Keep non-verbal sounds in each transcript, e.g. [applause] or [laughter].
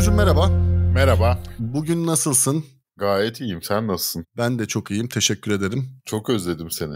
Duducuğum merhaba. Merhaba. Bugün nasılsın? Gayet iyiyim. Sen nasılsın? Ben de çok iyiyim. Teşekkür ederim. Çok özledim seni.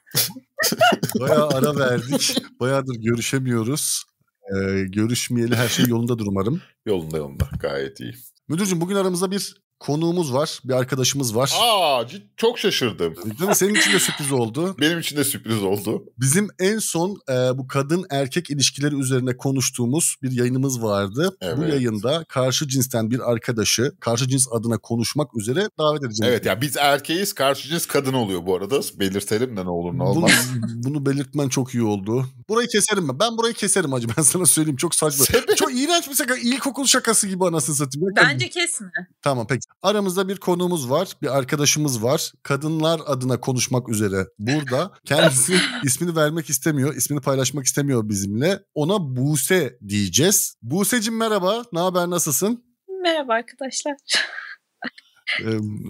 [laughs] Bayağı ara verdik. Bayağıdır görüşemiyoruz. Ee, görüşmeyeli her şey yolunda umarım. Yolunda yolunda. Gayet iyi. Müdürcüm bugün aramızda bir konuğumuz var. Bir arkadaşımız var. Aa çok şaşırdım. Değil mi? Senin için de sürpriz oldu. [laughs] Benim için de sürpriz oldu. Bizim en son e, bu kadın erkek ilişkileri üzerine konuştuğumuz bir yayınımız vardı. Evet. Bu yayında karşı cinsten bir arkadaşı karşı cins adına konuşmak üzere davet edeceğiz. Evet yani biz erkeğiz karşı cins kadın oluyor bu arada. Belirtelim de ne olur ne olmaz. Bunu, [laughs] bunu belirtmen çok iyi oldu. Burayı keserim ben. Ben burayı keserim acı [laughs] ben sana söyleyeyim çok saçma. Sebep? Çok iğrenç bir şaka. İlkokul şakası gibi anasını satayım. Bence kesme. Tamam peki Aramızda bir konuğumuz var, bir arkadaşımız var. Kadınlar adına konuşmak üzere burada. Kendisi [laughs] ismini vermek istemiyor, ismini paylaşmak istemiyor bizimle. Ona Buse diyeceğiz. Buse'cim merhaba, ne haber, nasılsın? Merhaba arkadaşlar.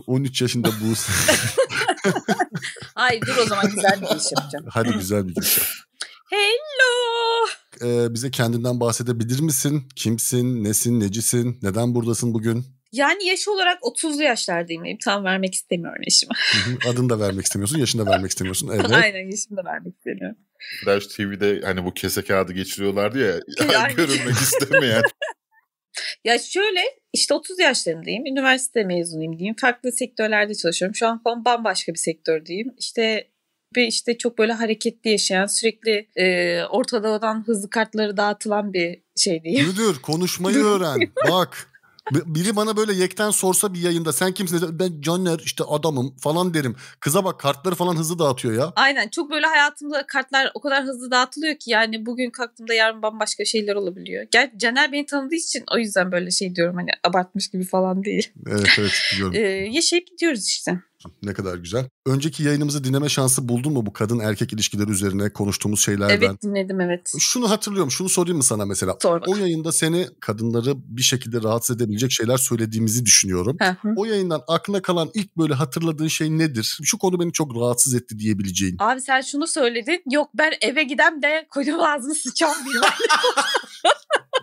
13 yaşında Buse. [laughs] Ay dur o zaman güzel bir giriş yapacağım. Hadi güzel bir giriş yap. Hello. Ee, bize kendinden bahsedebilir misin? Kimsin, nesin, necisin, neden buradasın bugün? Yani yaş olarak 30'lu yaşlardayım. Yani tam vermek istemiyorum yaşımı. Adını da vermek istemiyorsun, yaşını da vermek istemiyorsun. Evet. [laughs] Aynen yaşımı da vermek istemiyorum. Flash TV'de hani bu kese kağıdı geçiriyorlardı ya. [laughs] ya görünmek istemeyen. [laughs] ya şöyle işte 30 yaşlarındayım. Üniversite mezunuyum diyeyim. Farklı sektörlerde çalışıyorum. Şu an falan bambaşka bir sektör diyeyim. İşte bir işte çok böyle hareketli yaşayan sürekli e, olan hızlı kartları dağıtılan bir şey diyeyim. Müdür konuşmayı öğren. Bak. Biri bana böyle yekten sorsa bir yayında sen kimsin? Ben Caner işte adamım falan derim. Kıza bak kartları falan hızlı dağıtıyor ya. Aynen çok böyle hayatımda kartlar o kadar hızlı dağıtılıyor ki yani bugün kalktığımda yarın bambaşka şeyler olabiliyor. Gel Caner beni tanıdığı için o yüzden böyle şey diyorum hani abartmış gibi falan değil. Evet evet biliyorum. ee, şey gidiyoruz işte. Ne kadar güzel. Önceki yayınımızı dinleme şansı buldun mu bu kadın erkek ilişkileri üzerine konuştuğumuz şeylerden? Evet dinledim evet. Şunu hatırlıyorum şunu sorayım mı sana mesela? Sor bak. O yayında seni kadınları bir şekilde rahatsız edebilecek şeyler söylediğimizi düşünüyorum. O yayından aklına kalan ilk böyle hatırladığın şey nedir? Şu konu beni çok rahatsız etti diyebileceğin. Abi sen şunu söyledin. Yok ben eve gidem de kocam ağzını sıçan bir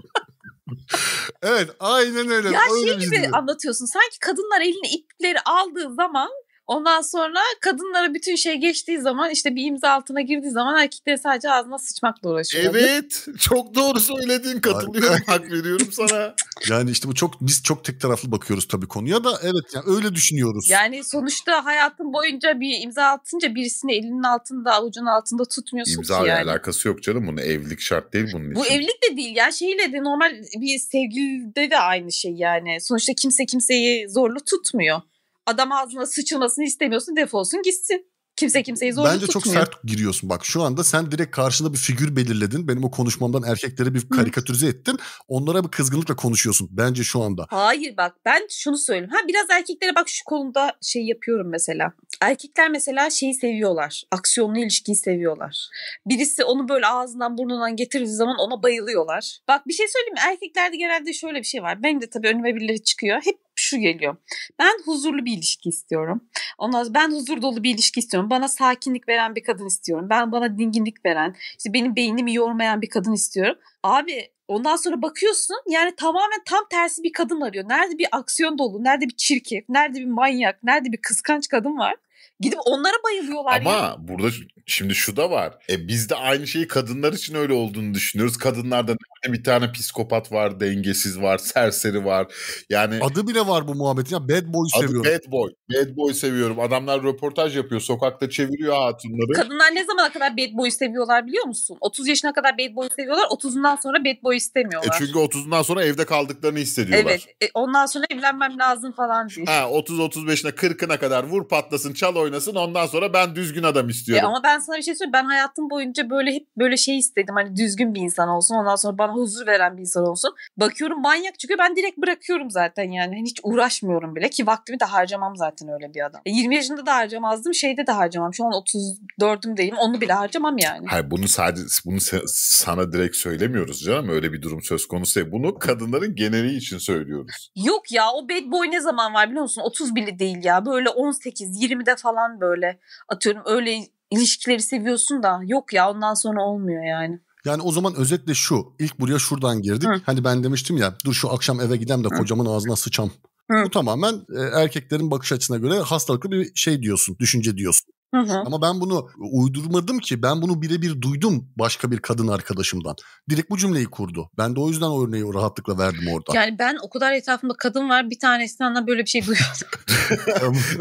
[laughs] evet aynen öyle. Ya öyle şey gibi diyor. anlatıyorsun. Sanki kadınlar eline ipleri aldığı zaman Ondan sonra kadınlara bütün şey geçtiği zaman işte bir imza altına girdiği zaman erkekler sadece ağzına sıçmakla uğraşıyor. Evet. Çok doğru söyledin. Katılıyorum. hak veriyorum sana. [laughs] Yani işte bu çok biz çok tek taraflı bakıyoruz tabii konuya da evet yani öyle düşünüyoruz. Yani sonuçta hayatın boyunca bir imza atınca birisini elinin altında avucun altında tutmuyorsun İmza ki yani. alakası yok canım bunun evlilik şart değil bunun için. Bu evlilik de değil ya şeyle de normal bir sevgilide de aynı şey yani. Sonuçta kimse kimseyi zorlu tutmuyor. Adam ağzına sıçılmasını istemiyorsun defolsun gitsin. Kimse kimseyi zorla Bence tutmuyor. çok sert giriyorsun bak şu anda sen direkt karşında bir figür belirledin. Benim o konuşmamdan erkeklere bir karikatürize Hı. ettin. Onlara bir kızgınlıkla konuşuyorsun bence şu anda. Hayır bak ben şunu söyleyeyim. Ha biraz erkeklere bak şu konuda şey yapıyorum mesela. Erkekler mesela şeyi seviyorlar. Aksiyonlu ilişkiyi seviyorlar. Birisi onu böyle ağzından burnundan getirdiği zaman ona bayılıyorlar. Bak bir şey söyleyeyim mi? Erkeklerde genelde şöyle bir şey var. Benim de tabii önüme birileri çıkıyor. Hep şu geliyor. Ben huzurlu bir ilişki istiyorum. Ondan ben huzur dolu bir ilişki istiyorum. Bana sakinlik veren bir kadın istiyorum. Ben bana dinginlik veren, işte benim beynimi yormayan bir kadın istiyorum. Abi Ondan sonra bakıyorsun yani tamamen tam tersi bir kadın arıyor. Nerede bir aksiyon dolu, nerede bir çirkef, nerede bir manyak, nerede bir kıskanç kadın var. Gidip onlara bayılıyorlar. Ama ya. burada şimdi şu da var. E biz de aynı şeyi kadınlar için öyle olduğunu düşünüyoruz. Kadınlarda bir tane psikopat var, dengesiz var, serseri var. Yani adı bile var bu muhabbetin. Ya bad boy adı seviyorum. Bad boy. Bad boy seviyorum. Adamlar röportaj yapıyor, sokakta çeviriyor hatunları. Kadınlar ne zamana kadar bad boy seviyorlar biliyor musun? 30 yaşına kadar bad boy seviyorlar. 30'undan sonra bad boy e, istemiyorlar. E çünkü 30'undan sonra evde kaldıklarını hissediyorlar. Evet. E ondan sonra evlenmem lazım falan diye. Ha 30 35'ine 40'ına kadar vur patlasın, çal oy oynasın ondan sonra ben düzgün adam e, istiyorum. E ama ben sana bir şey söyleyeyim. Ben hayatım boyunca böyle hep böyle şey istedim. Hani düzgün bir insan olsun. Ondan sonra bana huzur veren bir insan olsun. Bakıyorum manyak çıkıyor. Ben direkt bırakıyorum zaten yani. Hani hiç uğraşmıyorum bile ki vaktimi de harcamam zaten öyle bir adam. E 20 yaşında da harcamazdım. Şeyde de harcamam. Şu an 34'üm değilim. Onu bile harcamam yani. Hayır bunu sadece bunu sana direkt söylemiyoruz canım. Öyle bir durum söz konusu değil. Bunu kadınların geneli için söylüyoruz. Yok ya o bad boy ne zaman var biliyor musun? 30 bile değil ya. Böyle 18-20'de falan falan böyle atıyorum öyle ilişkileri seviyorsun da yok ya ondan sonra olmuyor yani. Yani o zaman özetle şu ilk buraya şuradan girdik. Hı. Hani ben demiştim ya dur şu akşam eve gidem de kocamın ağzına sıçam. Hı. Bu tamamen e, erkeklerin bakış açısına göre hastalıklı bir şey diyorsun, düşünce diyorsun. Hı hı. Ama ben bunu uydurmadım ki. Ben bunu birebir duydum başka bir kadın arkadaşımdan. Direkt bu cümleyi kurdu. Ben de o yüzden o örneği rahatlıkla verdim orada. Yani ben o kadar etrafımda kadın var bir tanesinden böyle bir şey duyuyordum. [laughs]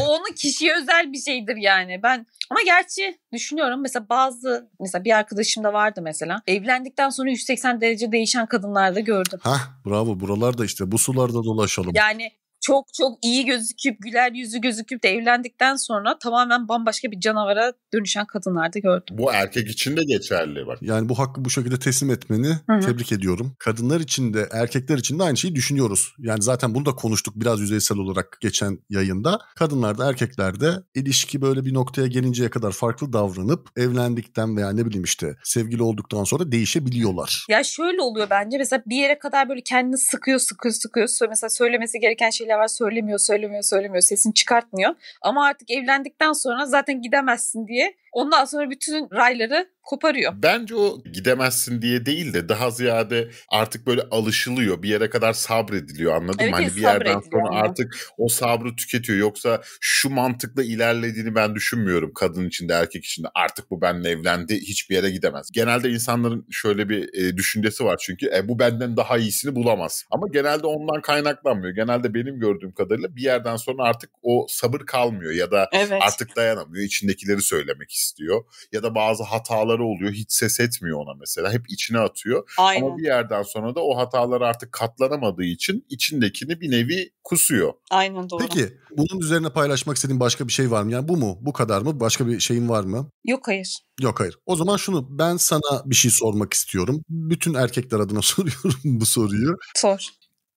o onun kişiye özel bir şeydir yani. Ben ama gerçi düşünüyorum mesela bazı mesela bir arkadaşım da vardı mesela. Evlendikten sonra 180 derece değişen kadınlar da gördüm. Hah bravo buralarda işte bu sularda dolaşalım. Yani çok çok iyi gözüküp güler yüzü gözüküp de evlendikten sonra tamamen bambaşka bir canavara dönüşen kadınlarda gördüm. Bu erkek için de geçerli bak. Yani bu hakkı bu şekilde teslim etmeni Hı-hı. tebrik ediyorum. Kadınlar için de erkekler için de aynı şeyi düşünüyoruz. Yani zaten bunu da konuştuk biraz yüzeysel olarak geçen yayında. Kadınlarda erkeklerde ilişki böyle bir noktaya gelinceye kadar farklı davranıp evlendikten veya ne bileyim işte sevgili olduktan sonra değişebiliyorlar. Ya şöyle oluyor bence mesela bir yere kadar böyle kendini sıkıyor sıkıyor sıkıyor. Mesela söylemesi gereken şeyler var söylemiyor söylemiyor söylemiyor sesini çıkartmıyor. Ama artık evlendikten sonra zaten gidemezsin diye Ondan sonra bütün rayları koparıyor. Bence o gidemezsin diye değil de daha ziyade artık böyle alışılıyor. Bir yere kadar sabrediliyor anladın evet, mı? Hani bir yerden sonra yani. artık o sabrı tüketiyor. Yoksa şu mantıkla ilerlediğini ben düşünmüyorum kadın içinde erkek içinde. Artık bu benimle evlendi hiçbir yere gidemez. Genelde insanların şöyle bir e, düşüncesi var çünkü e, bu benden daha iyisini bulamaz. Ama genelde ondan kaynaklanmıyor. Genelde benim gördüğüm kadarıyla bir yerden sonra artık o sabır kalmıyor ya da evet. artık dayanamıyor. içindekileri söylemek için istiyor. Ya da bazı hataları oluyor hiç ses etmiyor ona mesela hep içine atıyor. Aynen. Ama bir yerden sonra da o hatalar artık katlanamadığı için içindekini bir nevi kusuyor. Aynen doğru. Peki bunun üzerine paylaşmak istediğin başka bir şey var mı? Yani bu mu? Bu kadar mı? Başka bir şeyin var mı? Yok hayır. Yok hayır. O zaman şunu ben sana bir şey sormak istiyorum. Bütün erkekler adına [laughs] soruyorum bu soruyu. Sor.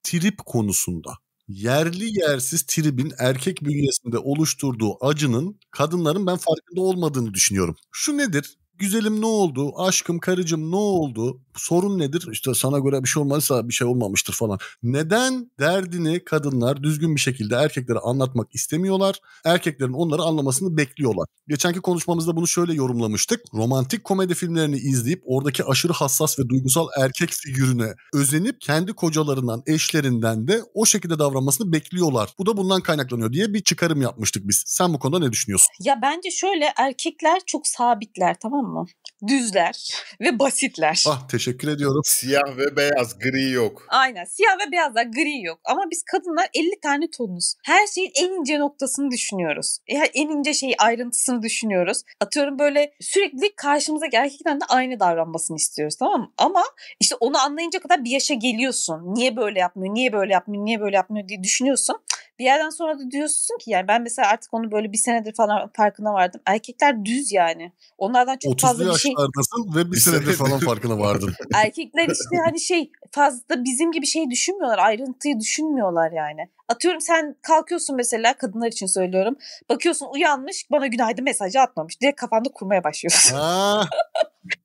Trip konusunda yerli yersiz tribin erkek bünyesinde oluşturduğu acının kadınların ben farkında olmadığını düşünüyorum. Şu nedir? güzelim ne oldu, aşkım karıcım ne oldu, sorun nedir, işte sana göre bir şey olmazsa bir şey olmamıştır falan. Neden derdini kadınlar düzgün bir şekilde erkeklere anlatmak istemiyorlar, erkeklerin onları anlamasını bekliyorlar. Geçenki konuşmamızda bunu şöyle yorumlamıştık. Romantik komedi filmlerini izleyip oradaki aşırı hassas ve duygusal erkek figürüne özenip kendi kocalarından, eşlerinden de o şekilde davranmasını bekliyorlar. Bu da bundan kaynaklanıyor diye bir çıkarım yapmıştık biz. Sen bu konuda ne düşünüyorsun? Ya bence şöyle erkekler çok sabitler tamam mu? Düzler ve basitler. Ah teşekkür ediyorum. Siyah ve beyaz, gri yok. Aynen siyah ve beyazlar, gri yok. Ama biz kadınlar 50 tane tonuz. Her şeyin en ince noktasını düşünüyoruz. E, en ince şey ayrıntısını düşünüyoruz. Atıyorum böyle sürekli karşımıza gerçekten de aynı davranmasını istiyoruz tamam mı? Ama işte onu anlayınca kadar bir yaşa geliyorsun. Niye böyle yapmıyor, niye böyle yapmıyor, niye böyle yapmıyor diye düşünüyorsun bir yerden sonra da diyorsun ki yani ben mesela artık onu böyle bir senedir falan farkına vardım. Erkekler düz yani. Onlardan çok fazla bir şey. yaşlardasın ve bir senedir falan [laughs] farkına vardın. Erkekler işte hani şey fazla bizim gibi şey düşünmüyorlar. Ayrıntıyı düşünmüyorlar yani. Atıyorum sen kalkıyorsun mesela kadınlar için söylüyorum. Bakıyorsun uyanmış bana günaydın mesajı atmamış. Direkt kafanda kurmaya başlıyorsun. Ha.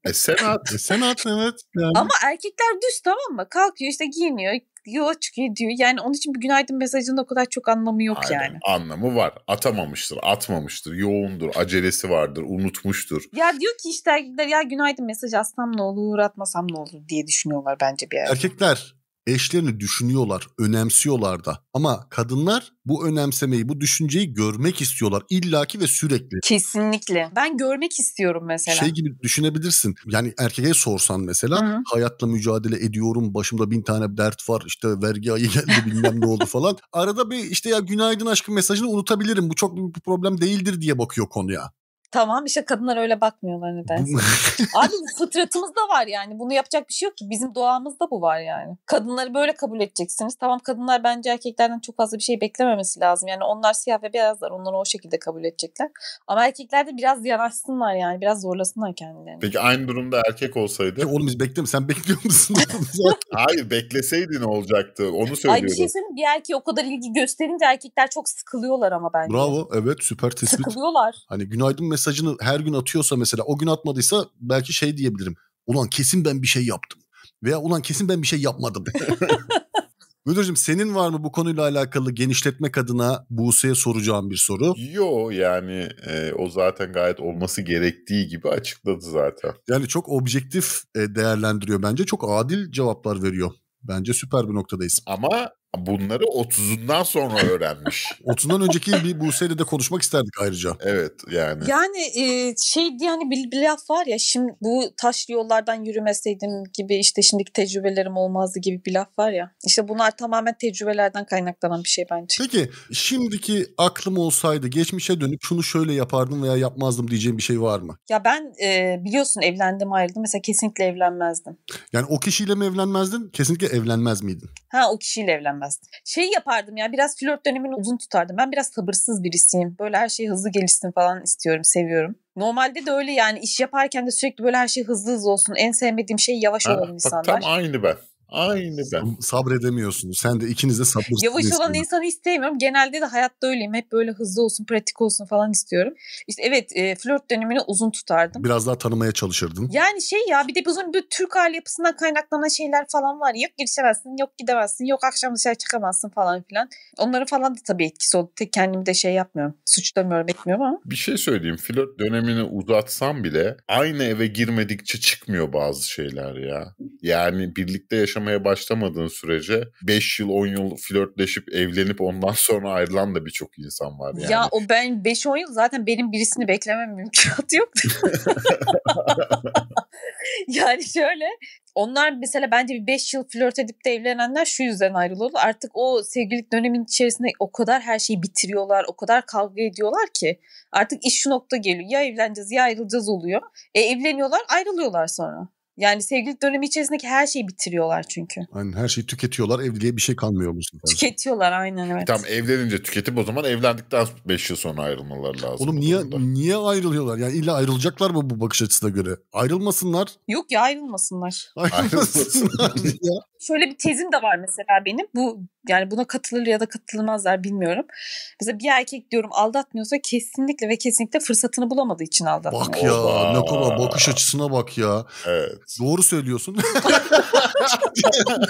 E sen at. E sen at evet. Yani. Ama erkekler düz tamam mı? Kalkıyor işte giyiniyor diyor çıkıyor diyor. Yani onun için bir günaydın mesajının o kadar çok anlamı yok Aynen, yani. Anlamı var. Atamamıştır, atmamıştır, yoğundur, acelesi vardır, unutmuştur. Ya diyor ki işte erkekler ya günaydın mesajı atsam ne olur, atmasam ne olur diye düşünüyorlar bence bir yerde. Erkekler eşlerini düşünüyorlar, önemsiyorlar da. Ama kadınlar bu önemsemeyi, bu düşünceyi görmek istiyorlar illaki ve sürekli. Kesinlikle. Ben görmek istiyorum mesela. Şey gibi düşünebilirsin. Yani erkeğe sorsan mesela Hı-hı. hayatla mücadele ediyorum, başımda bin tane dert var, işte vergi ayı geldi bilmem ne oldu falan. Arada bir işte ya günaydın aşkım mesajını unutabilirim. Bu çok büyük bir problem değildir diye bakıyor konuya. Tamam işte kadınlar öyle bakmıyorlar nedense. [laughs] Abi fıtratımız da var yani. Bunu yapacak bir şey yok ki. Bizim doğamızda bu var yani. Kadınları böyle kabul edeceksiniz. Tamam kadınlar bence erkeklerden çok fazla bir şey beklememesi lazım. Yani onlar siyah ve beyazlar. Onları o şekilde kabul edecekler. Ama erkekler de biraz yanaşsınlar yani. Biraz zorlasınlar kendilerini. Peki aynı durumda erkek olsaydı? Ya oğlum biz bekleme. Sen bekliyor musun? [laughs] Hayır bekleseydin olacaktı. Onu söylüyorum. Ay bir şey Bir erkeğe o kadar ilgi gösterince erkekler çok sıkılıyorlar ama bence. Bravo. Evet süper tespit. Sıkılıyorlar. Hani günaydın mesela mesajını her gün atıyorsa mesela o gün atmadıysa belki şey diyebilirim. Ulan kesin ben bir şey yaptım. Veya ulan kesin ben bir şey yapmadım. [laughs] Müdürcüm senin var mı bu konuyla alakalı genişletmek adına Buse'ye soracağım bir soru? Yo yani e, o zaten gayet olması gerektiği gibi açıkladı zaten. Yani çok objektif e, değerlendiriyor bence. Çok adil cevaplar veriyor. Bence süper bir noktadayız. Ama Bunları 30'undan sonra öğrenmiş. 30'dan [laughs] önceki bir Buse'yle de konuşmak isterdik ayrıca. Evet yani. Yani e, şey diye hani bir, bir laf var ya şimdi bu taş yollardan yürümeseydim gibi işte şimdiki tecrübelerim olmazdı gibi bir laf var ya. İşte bunlar tamamen tecrübelerden kaynaklanan bir şey bence. Peki şimdiki aklım olsaydı geçmişe dönüp şunu şöyle yapardım veya yapmazdım diyeceğim bir şey var mı? Ya ben e, biliyorsun evlendim ayrıldım mesela kesinlikle evlenmezdim. Yani o kişiyle mi evlenmezdin kesinlikle evlenmez miydin? Ha o kişiyle evlenmezdim istemezdim. Şey yapardım ya biraz flört dönemini uzun tutardım. Ben biraz sabırsız birisiyim. Böyle her şey hızlı gelişsin falan istiyorum, seviyorum. Normalde de öyle yani iş yaparken de sürekli böyle her şey hızlı hızlı olsun. En sevmediğim şey yavaş olan ha, bak, Tam aynı ben. Aynı ben. Sabredemiyorsunuz. Sen de ikiniz de sabırsız. Yavaş olan istiyorum. insanı istemiyorum. Genelde de hayatta öyleyim. Hep böyle hızlı olsun, pratik olsun falan istiyorum. İşte evet e, flört dönemini uzun tutardım. Biraz daha tanımaya çalışırdın. Yani şey ya bir de bizim bir Türk aile yapısından kaynaklanan şeyler falan var. Yok girişemezsin, yok gidemezsin, yok akşam dışarı çıkamazsın falan filan. Onları falan da tabii etkisi oldu. Tek kendimi de şey yapmıyorum. Suçlamıyorum, etmiyorum ama. Bir şey söyleyeyim. Flört dönemini uzatsam bile aynı eve girmedikçe çıkmıyor bazı şeyler ya. Yani birlikte yaşamak yaşamaya başlamadığın sürece 5 yıl 10 yıl flörtleşip evlenip ondan [laughs] sonra ayrılan da birçok insan var yani. Ya o ben 5-10 yıl zaten benim birisini beklemem mümkünatı yok. [laughs] yani şöyle onlar mesela bence bir 5 yıl flört edip de evlenenler şu yüzden ayrılıyorlar. Artık o sevgililik dönemin içerisinde o kadar her şeyi bitiriyorlar, o kadar kavga ediyorlar ki artık iş şu nokta geliyor. Ya evleneceğiz ya ayrılacağız oluyor. E evleniyorlar, ayrılıyorlar sonra. Yani sevgililik dönemi içerisindeki her şeyi bitiriyorlar çünkü. Yani her şeyi tüketiyorlar. Evliliğe bir şey kalmıyor mu sefer. Tüketiyorlar aynen evet. Tamam evlenince tüketip o zaman evlendikten 5 yıl sonra ayrılmaları lazım. Oğlum niye niye ayrılıyorlar? Yani illa ayrılacaklar mı bu bakış açısına göre? Ayrılmasınlar. Yok ya ayrılmasınlar. Ayrılmasınlar [laughs] ya şöyle bir tezim de var mesela benim. Bu yani buna katılır ya da katılmazlar bilmiyorum. Mesela bir erkek diyorum aldatmıyorsa kesinlikle ve kesinlikle fırsatını bulamadığı için aldatmıyor. Bak ya Oba. ne kadar bakış açısına bak ya. Evet. Doğru söylüyorsun. [laughs]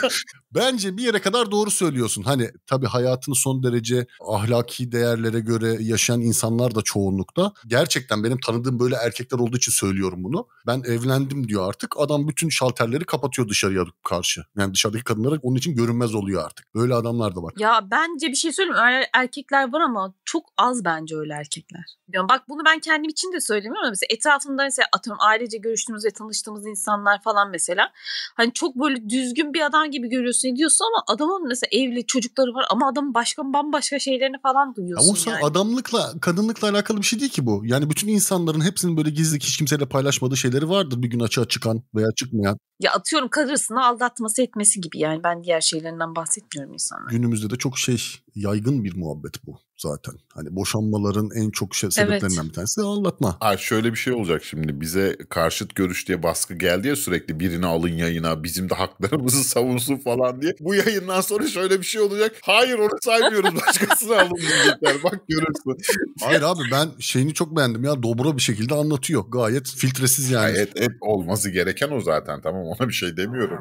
[laughs] Bence bir yere kadar doğru söylüyorsun. Hani tabii hayatını son derece ahlaki değerlere göre yaşayan insanlar da çoğunlukta. Gerçekten benim tanıdığım böyle erkekler olduğu için söylüyorum bunu. Ben evlendim diyor artık. Adam bütün şalterleri kapatıyor dışarıya karşı. Yani dışarıdaki kadınlara onun için görünmez oluyor artık. Böyle adamlar da var. Ya bence bir şey söyleyeyim. Öyle erkekler var ama çok az bence öyle erkekler. Yani bak bunu ben kendim için de söylemiyorum ama mesela etrafımda mesela atıyorum ailece görüştüğümüz ve tanıştığımız insanlar falan mesela. Hani çok böyle böyle düzgün bir adam gibi görüyorsun diyorsun ama adamın mesela evli çocukları var ama adamın başka bambaşka şeylerini falan duyuyorsun. Ama yani. adamlıkla kadınlıkla alakalı bir şey değil ki bu. Yani bütün insanların hepsinin böyle gizli hiç kimseyle paylaşmadığı şeyleri vardır bir gün açığa çıkan veya çıkmayan. Ya atıyorum karısını aldatması etmesi gibi yani ben diğer şeylerinden bahsetmiyorum insanlara. Günümüzde de çok şey yaygın bir muhabbet bu zaten. Hani boşanmaların en çok şey, sebeplerinden evet. bir tanesi de anlatma. Ha, şöyle bir şey olacak şimdi bize karşıt görüş diye baskı geldi ya sürekli birini alın yayına bizim de haklarımızı savunsun falan diye. Bu yayından sonra şöyle bir şey olacak. Hayır onu saymıyoruz [laughs] başkasını alın diyecekler bak görürsün. Hayır abi ben şeyini çok beğendim ya dobra bir şekilde anlatıyor. Gayet filtresiz yani. Gayet et olması gereken o zaten tamam ona bir şey demiyorum.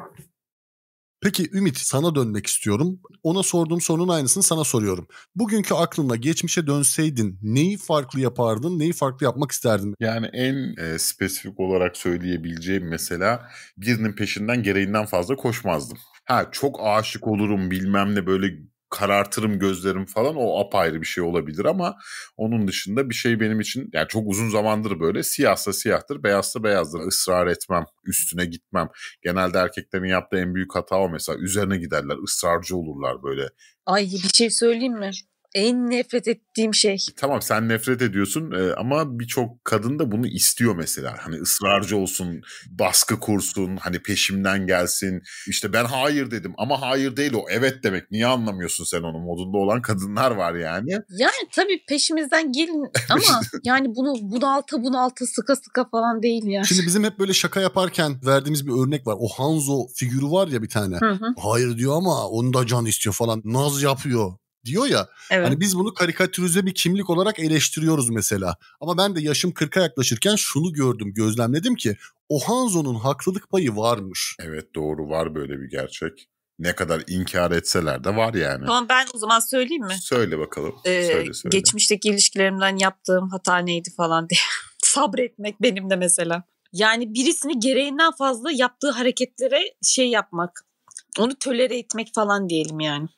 Peki Ümit sana dönmek istiyorum. Ona sorduğum sorunun aynısını sana soruyorum. Bugünkü aklınla geçmişe dönseydin neyi farklı yapardın, neyi farklı yapmak isterdin? Yani en e, spesifik olarak söyleyebileceğim mesela birinin peşinden gereğinden fazla koşmazdım. Ha çok aşık olurum bilmem ne böyle karartırım gözlerim falan o apayrı bir şey olabilir ama onun dışında bir şey benim için yani çok uzun zamandır böyle siyahsa siyahtır beyazsa beyazdır ısrar etmem üstüne gitmem genelde erkeklerin yaptığı en büyük hata o mesela üzerine giderler ısrarcı olurlar böyle. Ay bir şey söyleyeyim mi? en nefret ettiğim şey. Tamam sen nefret ediyorsun e, ama birçok kadın da bunu istiyor mesela. Hani ısrarcı olsun, baskı kursun, hani peşimden gelsin. İşte ben hayır dedim ama hayır değil o evet demek. Niye anlamıyorsun sen onu modunda olan kadınlar var yani. Yani tabii peşimizden gelin [laughs] ama yani bunu bunalta bunalta sıka sıka falan değil yani. Şimdi bizim hep böyle şaka yaparken verdiğimiz bir örnek var. O Hanzo figürü var ya bir tane. Hı hı. Hayır diyor ama onu da can istiyor falan. Naz yapıyor diyor ya. Evet. Hani biz bunu karikatürize bir kimlik olarak eleştiriyoruz mesela. Ama ben de yaşım 40'a yaklaşırken şunu gördüm, gözlemledim ki Ohanzo'nun haklılık payı varmış. Evet doğru var böyle bir gerçek. Ne kadar inkar etseler de var yani. Tamam ben o zaman söyleyeyim mi? Söyle bakalım. Ee, söyle, söyle. Geçmişteki ilişkilerimden yaptığım hata neydi falan diye. [laughs] Sabretmek benim de mesela. Yani birisini gereğinden fazla yaptığı hareketlere şey yapmak. Onu tölere etmek falan diyelim yani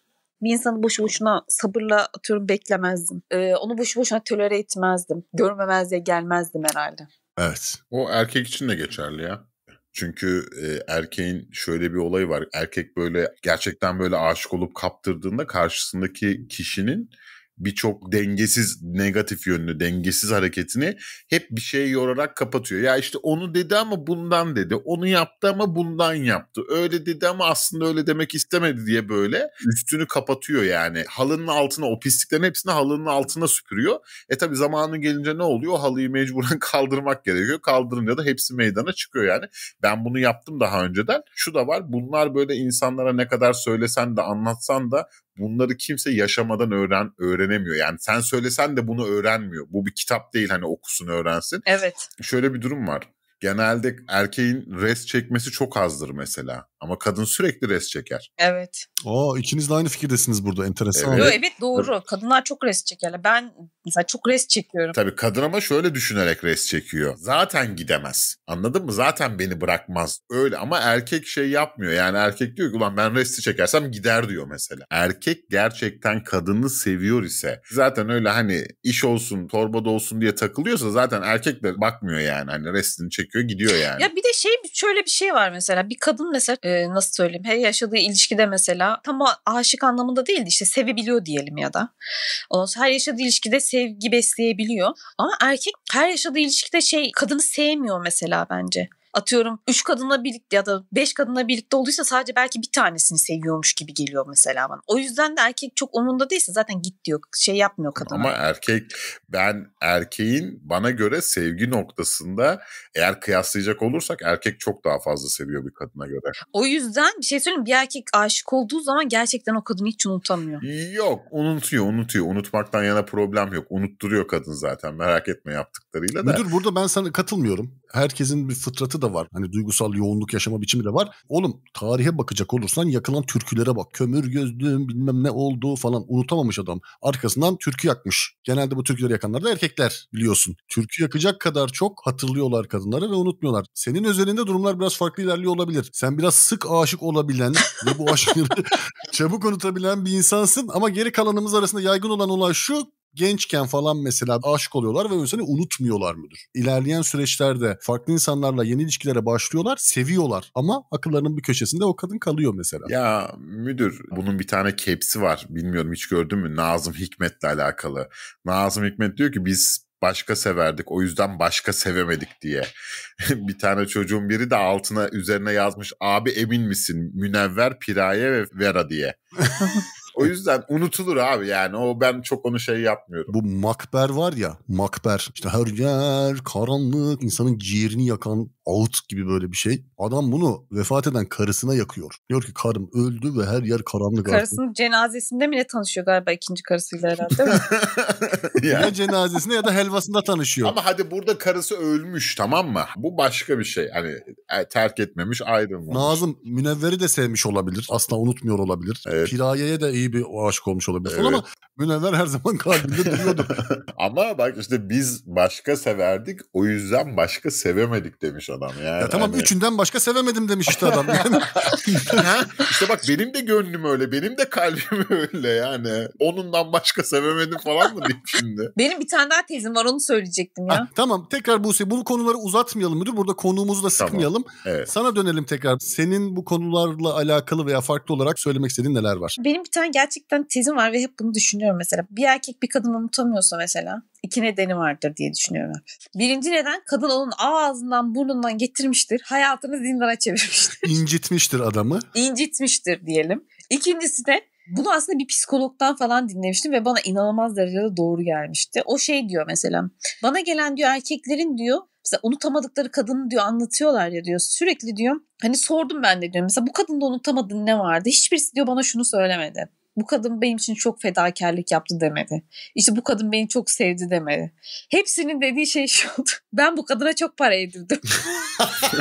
bir insanı boşu boşuna sabırla atıyorum beklemezdim. Ee, onu boşu boşuna tölere etmezdim. Görmemezliğe gelmezdim herhalde. Evet. O erkek için de geçerli ya. Çünkü e, erkeğin şöyle bir olayı var. Erkek böyle gerçekten böyle aşık olup kaptırdığında karşısındaki kişinin birçok dengesiz negatif yönlü dengesiz hareketini hep bir şey yorarak kapatıyor. Ya işte onu dedi ama bundan dedi. Onu yaptı ama bundan yaptı. Öyle dedi ama aslında öyle demek istemedi diye böyle üstünü kapatıyor yani. Halının altına o pisliklerin hepsini halının altına süpürüyor. E tabi zamanı gelince ne oluyor? Halıyı mecburen [laughs] kaldırmak gerekiyor. Kaldırınca da hepsi meydana çıkıyor yani. Ben bunu yaptım daha önceden. Şu da var bunlar böyle insanlara ne kadar söylesen de anlatsan da bunları kimse yaşamadan öğren öğrenemiyor. Yani sen söylesen de bunu öğrenmiyor. Bu bir kitap değil hani okusun öğrensin. Evet. Şöyle bir durum var. Genelde erkeğin res çekmesi çok azdır mesela. Ama kadın sürekli res çeker. Evet. Aa ikiniz de aynı fikirdesiniz burada. Enteresan. Evet, Yo, evet doğru. Kadınlar çok res çekerler. Ben mesela çok res çekiyorum. Tabii kadın ama şöyle düşünerek res çekiyor. Zaten gidemez. Anladın mı? Zaten beni bırakmaz. Öyle ama erkek şey yapmıyor. Yani erkek diyor ki ulan ben resti çekersem gider diyor mesela. Erkek gerçekten kadını seviyor ise zaten öyle hani iş olsun torbada olsun diye takılıyorsa zaten erkek de bakmıyor yani. Hani restini çekiyor gidiyor yani. Ya bir de şey şöyle bir şey var mesela. Bir kadın mesela e, nasıl söyleyeyim her yaşadığı ilişkide mesela tam aşık anlamında değil işte sevebiliyor diyelim ya da. Ondan her yaşadığı ilişkide sevgi besleyebiliyor. Ama erkek her yaşadığı ilişkide şey kadını sevmiyor mesela bence atıyorum 3 kadınla birlikte ya da 5 kadınla birlikte olduysa sadece belki bir tanesini seviyormuş gibi geliyor mesela bana. O yüzden de erkek çok umunda değilse zaten git diyor. Şey yapmıyor kadına. Ama erkek ben erkeğin bana göre sevgi noktasında eğer kıyaslayacak olursak erkek çok daha fazla seviyor bir kadına göre. O yüzden bir şey söyleyeyim bir erkek aşık olduğu zaman gerçekten o kadını hiç unutamıyor. Yok unutuyor unutuyor. Unutmaktan yana problem yok. Unutturuyor kadın zaten merak etme yaptıklarıyla da. Müdür burada ben sana katılmıyorum. Herkesin bir fıtratı da da var. Hani duygusal yoğunluk yaşama biçimi de var. Oğlum tarihe bakacak olursan yakılan türkülere bak. Kömür gözdüm bilmem ne oldu falan unutamamış adam. Arkasından türkü yakmış. Genelde bu türküleri yakanlar da erkekler biliyorsun. Türkü yakacak kadar çok hatırlıyorlar kadınları ve unutmuyorlar. Senin özelinde durumlar biraz farklı ilerliyor olabilir. Sen biraz sık aşık olabilen ve bu aşkları [laughs] çabuk unutabilen bir insansın ama geri kalanımız arasında yaygın olan olay şu gençken falan mesela aşık oluyorlar ve mesela unutmuyorlar mıdır? İlerleyen süreçlerde farklı insanlarla yeni ilişkilere başlıyorlar, seviyorlar ama akıllarının bir köşesinde o kadın kalıyor mesela. Ya müdür bunun bir tane kepsi var. Bilmiyorum hiç gördün mü? Nazım Hikmet'le alakalı. Nazım Hikmet diyor ki biz başka severdik o yüzden başka sevemedik diye. [laughs] bir tane çocuğun biri de altına üzerine yazmış abi emin misin münevver piraye ve vera diye. [laughs] O yüzden unutulur abi yani. O ben çok onu şey yapmıyorum. Bu makber var ya makber. İşte her yer karanlık insanın ciğerini yakan ağıt gibi böyle bir şey. Adam bunu vefat eden karısına yakıyor. Diyor ki karım öldü ve her yer karanlık. Karısının artık. cenazesinde mi ne tanışıyor galiba ikinci karısıyla herhalde değil mi? [laughs] Ya cenazesinde ya da helvasında tanışıyor. Ama hadi burada karısı ölmüş tamam mı? Bu başka bir şey. Hani e, terk etmemiş ayrılmamış. Nazım Münevver'i de sevmiş olabilir. Asla unutmuyor olabilir. Evet. Piraye'ye de iyi bir aşık olmuş olabilir. Evet. Ama Münevver her zaman kalbinde duruyordu. [laughs] Ama bak işte biz başka severdik o yüzden başka sevemedik demiş adam. Yani ya tamam hani... üçünden başka sevemedim demiş işte adam. Yani... [laughs] işte bak benim de gönlüm öyle benim de kalbim [laughs] öyle yani. Onundan başka sevemedim falan mı diyeyim şimdi? Benim bir tane daha tezim var onu söyleyecektim ya. Ha, ah, tamam tekrar Buse bu konuları uzatmayalım müdür burada konuğumuzu da sıkmayalım. Tamam, evet. Sana dönelim tekrar. Senin bu konularla alakalı veya farklı olarak söylemek istediğin neler var? Benim bir tane gerçekten tezim var ve hep bunu düşünüyorum düşünüyorum mesela. Bir erkek bir kadını unutamıyorsa mesela iki nedeni vardır diye düşünüyorum Birinci neden kadın onun ağzından burnundan getirmiştir. Hayatını zindana çevirmiştir. [laughs] İncitmiştir adamı. İncitmiştir diyelim. İkincisi de bunu aslında bir psikologdan falan dinlemiştim ve bana inanılmaz derecede doğru gelmişti. O şey diyor mesela. Bana gelen diyor erkeklerin diyor mesela unutamadıkları kadını diyor anlatıyorlar ya diyor. Sürekli diyor hani sordum ben de diyor. Mesela bu kadında unutamadığın ne vardı? Hiçbirisi diyor bana şunu söylemedi bu kadın benim için çok fedakarlık yaptı demedi. İşte bu kadın beni çok sevdi demedi. Hepsinin dediği şey şu oldu. [laughs] Ben bu kadına çok para yedirdim.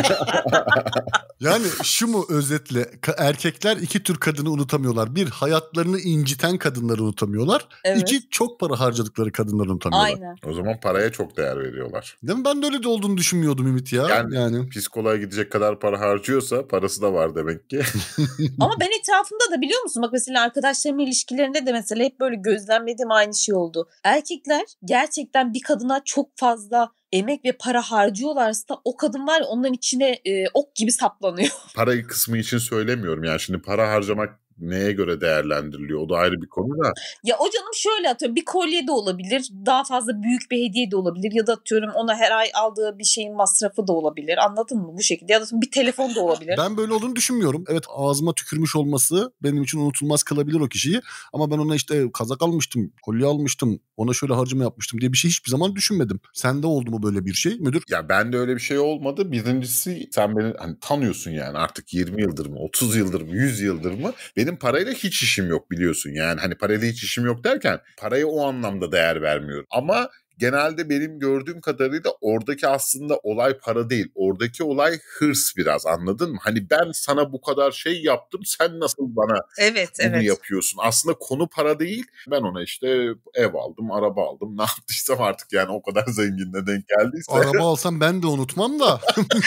[laughs] yani şu mu özetle erkekler iki tür kadını unutamıyorlar. Bir hayatlarını inciten kadınları unutamıyorlar. Evet. İki çok para harcadıkları kadınları unutamıyorlar. Aynen. O zaman paraya çok değer veriyorlar. Değil mi? Ben de öyle de olduğunu düşünmüyordum Ümit ya. Yani, yani. psikoloğa gidecek kadar para harcıyorsa parası da var demek ki. [laughs] Ama ben etrafımda da biliyor musun? Bak mesela arkadaş eşleme ilişkilerinde de mesela hep böyle gözlemlediğim aynı şey oldu. Erkekler gerçekten bir kadına çok fazla emek ve para harcıyorlarsa o kadın var ya onların içine e, ok gibi saplanıyor. Parayı kısmı için söylemiyorum yani şimdi para harcamak neye göre değerlendiriliyor? O da ayrı bir konu da. Ya o canım şöyle atıyorum bir kolye de olabilir. Daha fazla büyük bir hediye de olabilir. Ya da atıyorum ona her ay aldığı bir şeyin masrafı da olabilir. Anladın mı bu şekilde? Ya da bir telefon da olabilir. Ben böyle olduğunu düşünmüyorum. Evet ağzıma tükürmüş olması benim için unutulmaz kalabilir o kişiyi. Ama ben ona işte kazak almıştım, kolye almıştım, ona şöyle harcama yapmıştım diye bir şey hiçbir zaman düşünmedim. Sende oldu mu böyle bir şey müdür? Ya ben de öyle bir şey olmadı. Birincisi sen beni hani tanıyorsun yani artık 20 yıldır mı, 30 yıldır mı, 100 yıldır mı? Benim benim parayla hiç işim yok biliyorsun. Yani hani parayla hiç işim yok derken paraya o anlamda değer vermiyorum. Ama genelde benim gördüğüm kadarıyla oradaki aslında olay para değil. Oradaki olay hırs biraz anladın mı? Hani ben sana bu kadar şey yaptım sen nasıl bana evet, bunu evet. yapıyorsun? Aslında konu para değil. Ben ona işte ev aldım, araba aldım. [laughs] Ne yaptıysam artık yani o kadar zenginle denk geldiyse. Araba alsam ben de unutmam da. [laughs]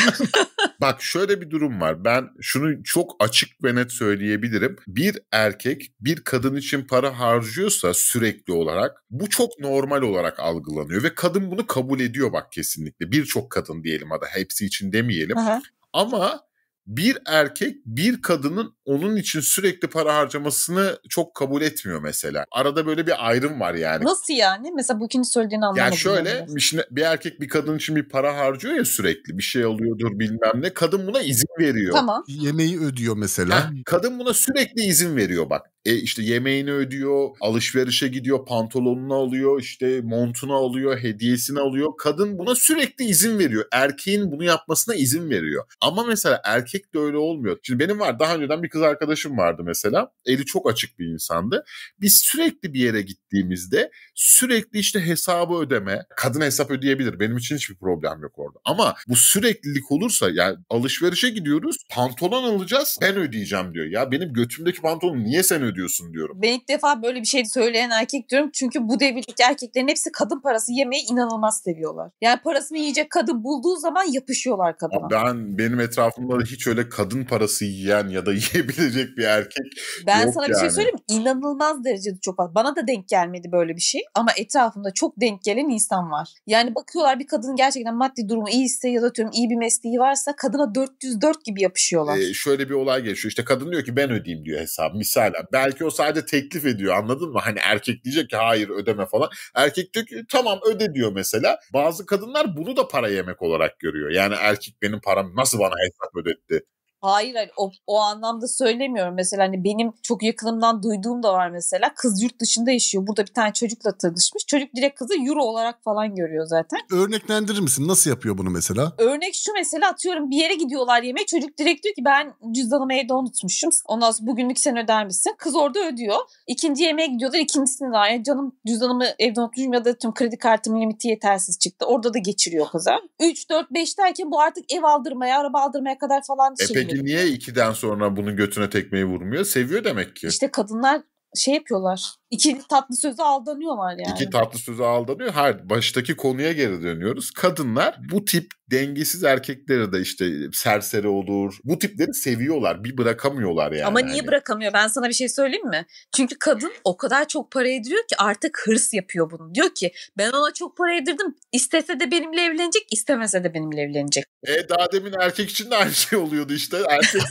Bak şöyle bir durum var. Ben şunu çok açık ve net söyleyebilirim. Bir erkek bir kadın için para harcıyorsa sürekli olarak bu çok normal olarak algılanıyor ve kadın bunu kabul ediyor bak kesinlikle. Birçok kadın diyelim hadi hepsi için demeyelim. Aha. Ama bir erkek bir kadının onun için sürekli para harcamasını çok kabul etmiyor mesela. Arada böyle bir ayrım var yani. Nasıl yani? Mesela bu ikinci söylediğini anlamadım. Yani şöyle şimdi bir erkek bir kadın için bir para harcıyor ya sürekli bir şey oluyordur bilmem ne. Kadın buna izin veriyor. Tamam. Yemeği ödüyor mesela. Ha, kadın buna sürekli izin veriyor bak. E işte yemeğini ödüyor, alışverişe gidiyor, pantolonunu alıyor, işte montunu alıyor, hediyesini alıyor. Kadın buna sürekli izin veriyor. Erkeğin bunu yapmasına izin veriyor. Ama mesela erkek de öyle olmuyor. Şimdi benim var daha önceden bir kız kız arkadaşım vardı mesela. Eli çok açık bir insandı. Biz sürekli bir yere gittiğimizde sürekli işte hesabı ödeme, kadın hesap ödeyebilir. Benim için hiçbir problem yok orada. Ama bu süreklilik olursa yani alışverişe gidiyoruz, pantolon alacağız, ben ödeyeceğim diyor. Ya benim götümdeki pantolonu niye sen ödüyorsun diyorum. Ben ilk defa böyle bir şey söyleyen erkek diyorum. Çünkü bu devirdeki erkeklerin hepsi kadın parası yemeyi inanılmaz seviyorlar. Yani parasını yiyecek kadın bulduğu zaman yapışıyorlar kadına. Ben benim etrafımda hiç öyle kadın parası yiyen ya da [laughs] yiyebilen verebilecek bir erkek Ben yok sana yani. bir şey söyleyeyim inanılmaz derecede çok fazla. Bana da denk gelmedi böyle bir şey ama etrafımda çok denk gelen insan var. Yani bakıyorlar bir kadının gerçekten maddi durumu iyi ise ya da diyorum iyi bir mesleği varsa kadına 404 gibi yapışıyorlar. Ee, şöyle bir olay geçiyor işte kadın diyor ki ben ödeyeyim diyor hesabı misalen. Belki o sadece teklif ediyor anladın mı? Hani erkek diyecek ki hayır ödeme falan. Erkek diyor ki tamam öde diyor mesela. Bazı kadınlar bunu da para yemek olarak görüyor. Yani erkek benim param nasıl bana hesap ödetti? Hayır hayır o, o anlamda söylemiyorum. Mesela hani benim çok yakınımdan duyduğum da var mesela. Kız yurt dışında yaşıyor. Burada bir tane çocukla tanışmış. Çocuk direkt kızı euro olarak falan görüyor zaten. Örneklendirir misin? Nasıl yapıyor bunu mesela? Örnek şu mesela atıyorum bir yere gidiyorlar yemek. Çocuk direkt diyor ki ben cüzdanımı evde unutmuşum. Ondan sonra bugünlük sen öder misin? Kız orada ödüyor. İkinci yemeğe gidiyorlar. İkincisini daha yani canım cüzdanımı evde unutmuşum ya da tüm kredi kartım limiti yetersiz çıktı. Orada da geçiriyor kıza. 3, 4, 5 derken bu artık ev aldırmaya, araba aldırmaya kadar falan. Şey, Peki niye ikiden sonra bunun götüne tekmeyi vurmuyor? Seviyor demek ki. İşte kadınlar şey yapıyorlar. İki tatlı sözü aldanıyorlar yani. İki tatlı sözü aldanıyor. Her baştaki konuya geri dönüyoruz. Kadınlar bu tip dengesiz erkekleri de işte e, serseri olur. Bu tipleri seviyorlar. Bir bırakamıyorlar yani. Ama niye hani. bırakamıyor? Ben sana bir şey söyleyeyim mi? Çünkü kadın o kadar çok para ediyor ki artık hırs yapıyor bunu. Diyor ki ben ona çok para edirdim. İstese de benimle evlenecek, istemese de benimle evlenecek. E daha demin erkek için de aynı şey oluyordu işte. Erkek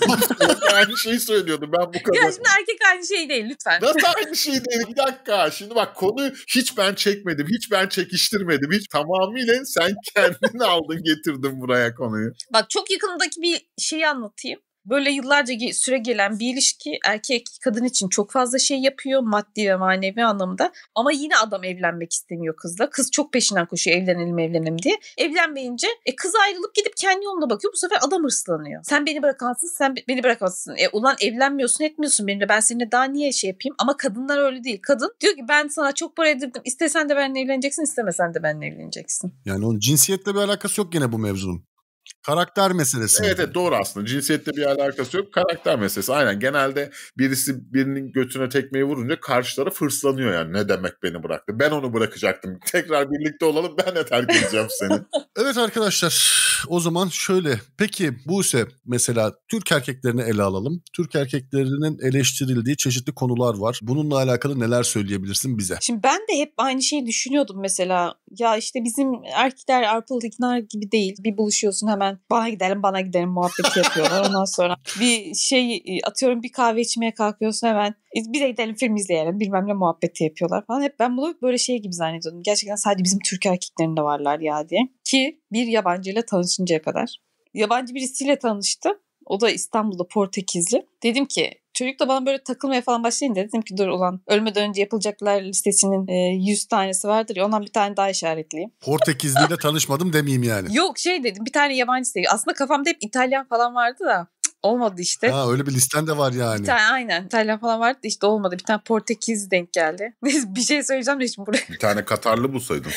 aynı şeyi söylüyordu. Ben bu kadar. Ya şimdi erkek aynı şey değil lütfen. Nasıl aynı şey değil? Bir dakika. Şimdi bak konu hiç ben çekmedim. Hiç ben çekiştirmedim. Hiç tamamıyla sen kendini aldın getirdin getirdim buraya konuyu. Bak çok yakındaki bir şeyi anlatayım. Böyle yıllarca süre gelen bir ilişki erkek kadın için çok fazla şey yapıyor maddi ve manevi anlamda. Ama yine adam evlenmek istemiyor kızla. Kız çok peşinden koşuyor evlenelim evlenelim diye. Evlenmeyince e, kız ayrılıp gidip kendi yoluna bakıyor. Bu sefer adam hırslanıyor. Sen beni bırakansın sen beni bırakamazsın. E, ulan evlenmiyorsun etmiyorsun benimle ben seninle daha niye şey yapayım? Ama kadınlar öyle değil. Kadın diyor ki ben sana çok para edildim. İstesen de benimle evleneceksin istemesen de benimle evleneceksin. Yani onun cinsiyetle bir alakası yok gene bu mevzunun. Karakter meselesi. Evet, evet doğru aslında. Cinsiyette bir alakası yok. Karakter meselesi. Aynen genelde birisi birinin götüne tekmeyi vurunca karşı taraf hırslanıyor yani. Ne demek beni bıraktı? Ben onu bırakacaktım. [laughs] Tekrar birlikte olalım ben de terk edeceğim seni. [laughs] evet arkadaşlar o zaman şöyle. Peki bu ise mesela Türk erkeklerini ele alalım. Türk erkeklerinin eleştirildiği çeşitli konular var. Bununla alakalı neler söyleyebilirsin bize? Şimdi ben de hep aynı şeyi düşünüyordum mesela. Ya işte bizim erkekler arpalıklar gibi değil. Bir buluşuyorsun hemen hemen bana gidelim bana gidelim muhabbeti yapıyorlar. Ondan sonra bir şey e, atıyorum bir kahve içmeye kalkıyorsun hemen e, bir de gidelim film izleyelim bilmem ne muhabbeti yapıyorlar falan. Hep ben bunu böyle şey gibi zannediyordum. Gerçekten sadece bizim Türk erkeklerinde varlar ya diye. Ki bir yabancıyla tanışıncaya kadar. Yabancı birisiyle tanıştım. O da İstanbul'da Portekizli. Dedim ki Çocuk da bana böyle takılmaya falan başlayınca dedim ki dur ulan ölmeden önce yapılacaklar listesinin e, 100 tanesi vardır ya ondan bir tane daha işaretleyeyim. Portekizliyle [laughs] tanışmadım demeyeyim yani. Yok şey dedim bir tane yabancı seviyor. Aslında kafamda hep İtalyan falan vardı da olmadı işte. Ha öyle bir listen de var yani. Bir tane, aynen İtalyan falan vardı işte olmadı. Bir tane Portekiz denk geldi. Neyse [laughs] bir şey söyleyeceğim de hiç buraya. Bir tane Katarlı bu saydım.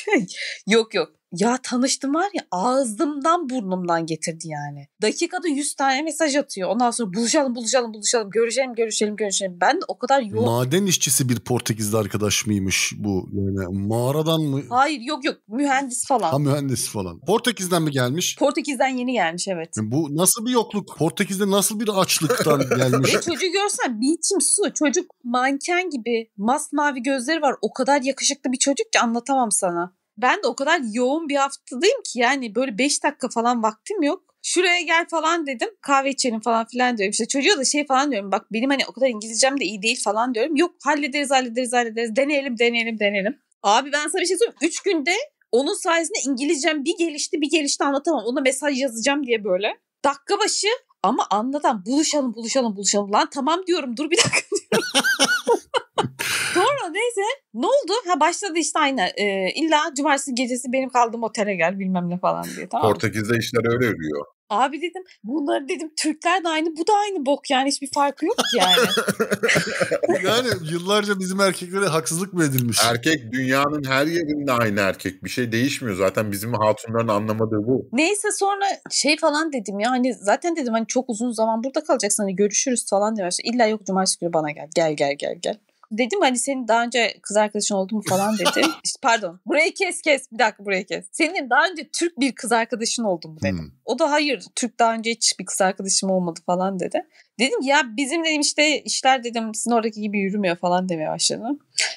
[laughs] yok yok. Ya tanıştım var ya ağzımdan burnumdan getirdi yani. Dakikada 100 tane mesaj atıyor. Ondan sonra buluşalım buluşalım buluşalım görüşelim görüşelim görüşelim. Ben de o kadar yok. Maden işçisi bir Portekizli arkadaş mıymış bu? Yani mağaradan mı? Hayır yok yok mühendis falan. Ha mühendis falan. Portekiz'den mi gelmiş? Portekiz'den yeni gelmiş evet. bu nasıl bir yokluk? Portekiz'de nasıl bir açlıktan [laughs] gelmiş? e çocuğu görsen bir içim su. Çocuk manken gibi masmavi gözleri var. O kadar yakışıklı bir çocuk ki anlatamam sana. Ben de o kadar yoğun bir haftadayım ki yani böyle 5 dakika falan vaktim yok. Şuraya gel falan dedim. Kahve içelim falan filan diyorum. İşte çocuğa da şey falan diyorum. Bak benim hani o kadar İngilizcem de iyi değil falan diyorum. Yok hallederiz hallederiz hallederiz. Deneyelim deneyelim deneyelim. Abi ben sana bir şey söyleyeyim. 3 günde onun sayesinde İngilizcem bir gelişti bir gelişti anlatamam. Ona mesaj yazacağım diye böyle. Dakika başı ama anlatan buluşalım buluşalım buluşalım. Lan tamam diyorum dur bir dakika diyorum. [laughs] [laughs] neyse ne oldu? Ha başladı işte aynı. Ee, illa cumartesi gecesi benim kaldığım otele gel bilmem ne falan diye. Tamam Portekiz'de işler öyle yürüyor. Abi dedim bunlar dedim Türkler de aynı bu da aynı bok yani hiçbir farkı yok ki yani. [laughs] yani yıllarca bizim erkeklere haksızlık mı edilmiş? Erkek dünyanın her yerinde aynı erkek bir şey değişmiyor zaten bizim hatunların anlamadığı bu. Neyse sonra şey falan dedim ya hani zaten dedim hani çok uzun zaman burada kalacaksın hani görüşürüz falan demiş. İlla yok cumartesi günü bana gel gel gel gel gel dedim hani senin daha önce kız arkadaşın oldu mu falan dedi. [laughs] İşte pardon burayı kes kes bir dakika burayı kes. Senin daha önce Türk bir kız arkadaşın oldu mu dedim. Hmm. O da hayır Türk daha önce hiç bir kız arkadaşım olmadı falan dedi. Dedim ki ya bizim dedim işte işler dedim sizin oradaki gibi yürümüyor falan demeye başladı.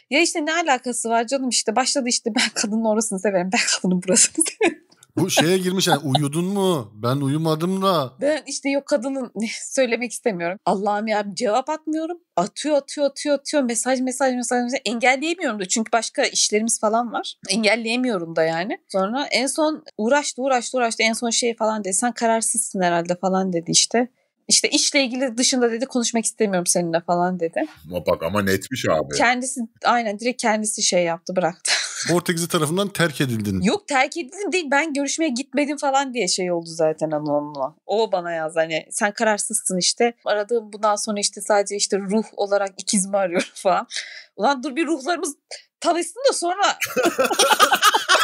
Ya işte ne alakası var canım işte başladı işte ben kadının orasını severim ben kadının burasını [laughs] severim. Bu şeye girmiş yani uyudun mu? Ben uyumadım da. Ben işte yok kadının [laughs] söylemek istemiyorum. Allah'ım ya cevap atmıyorum. Atıyor atıyor atıyor atıyor mesaj mesaj mesaj. mesaj. Engelleyemiyorum da çünkü başka işlerimiz falan var. Engelleyemiyorum da yani. Sonra en son uğraştı uğraştı uğraştı en son şey falan dedi. Sen kararsızsın herhalde falan dedi işte. İşte işle ilgili dışında dedi konuşmak istemiyorum seninle falan dedi. Ama bak ama netmiş abi. Kendisi aynen direkt kendisi şey yaptı bıraktı. Portekizli tarafından terk edildin. Yok terk edildim değil ben görüşmeye gitmedim falan diye şey oldu zaten onunla. O bana yaz hani sen kararsızsın işte. Aradığım bundan sonra işte sadece işte ruh olarak ikizimi arıyorum [laughs] falan. Ulan dur bir ruhlarımız tanışsın da sonra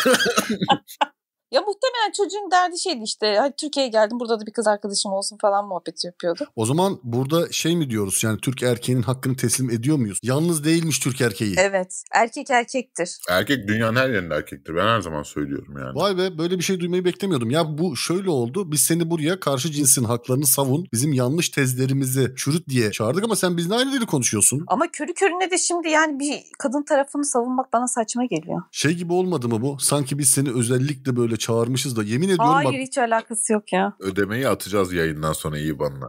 [laughs] [laughs] Ya muhtemelen çocuğun derdi şeydi işte hani Türkiye'ye geldim burada da bir kız arkadaşım olsun falan muhabbeti yapıyordu. O zaman burada şey mi diyoruz yani Türk erkeğinin hakkını teslim ediyor muyuz? Yalnız değilmiş Türk erkeği. Evet erkek erkektir. Erkek dünyanın her yerinde erkektir ben her zaman söylüyorum yani. Vay be böyle bir şey duymayı beklemiyordum. Ya bu şöyle oldu biz seni buraya karşı cinsin haklarını savun bizim yanlış tezlerimizi çürüt diye çağırdık ama sen bizimle aynı dili konuşuyorsun. Ama körü körüne de şimdi yani bir kadın tarafını savunmak bana saçma geliyor. Şey gibi olmadı mı bu? Sanki biz seni özellikle böyle çağırmışız da yemin ediyorum. Hayır bak, hiç alakası yok ya. Ödemeyi atacağız yayından sonra iyi bana.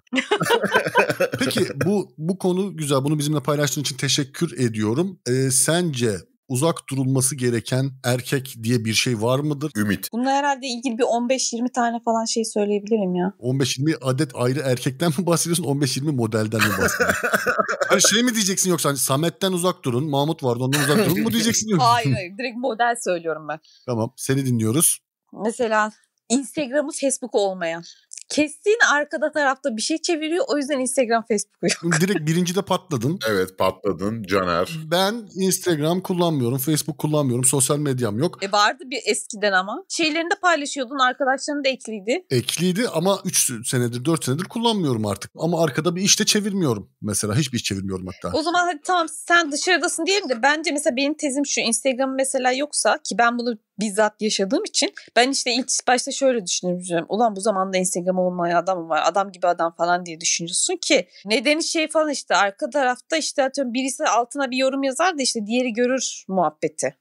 [laughs] Peki bu bu konu güzel. Bunu bizimle paylaştığın için teşekkür ediyorum. Ee, sence uzak durulması gereken erkek diye bir şey var mıdır? Ümit. Bununla herhalde ilgili bir 15-20 tane falan şey söyleyebilirim ya. 15-20 adet ayrı erkekten mi bahsediyorsun? 15-20 modelden mi bahsediyorsun? [laughs] hani şey mi diyeceksin yoksa hani Samet'ten uzak durun, Mahmut vardı ondan uzak durun mu diyeceksin? hayır hayır direkt model söylüyorum ben. Tamam seni dinliyoruz mesela Instagram'ı Facebook olmayan. Kestiğin arkada tarafta bir şey çeviriyor. O yüzden Instagram Facebook yok. Direkt birinci de patladın. [laughs] evet patladın Caner. Ben Instagram kullanmıyorum. Facebook kullanmıyorum. Sosyal medyam yok. E vardı bir eskiden ama. Şeylerini de paylaşıyordun. Arkadaşların da ekliydi. Ekliydi ama 3 senedir 4 senedir kullanmıyorum artık. Ama arkada bir işte çevirmiyorum. Mesela hiçbir iş çevirmiyorum hatta. O zaman hadi tamam sen dışarıdasın diyelim de bence mesela benim tezim şu. Instagram mesela yoksa ki ben bunu bizzat yaşadığım için ben işte ilk başta şöyle düşünüyorum. Ulan bu zamanda Instagram olmayan adam var. Adam gibi adam falan diye düşünüyorsun ki nedeni şey falan işte arka tarafta işte atıyorum birisi altına bir yorum yazar da işte diğeri görür muhabbeti.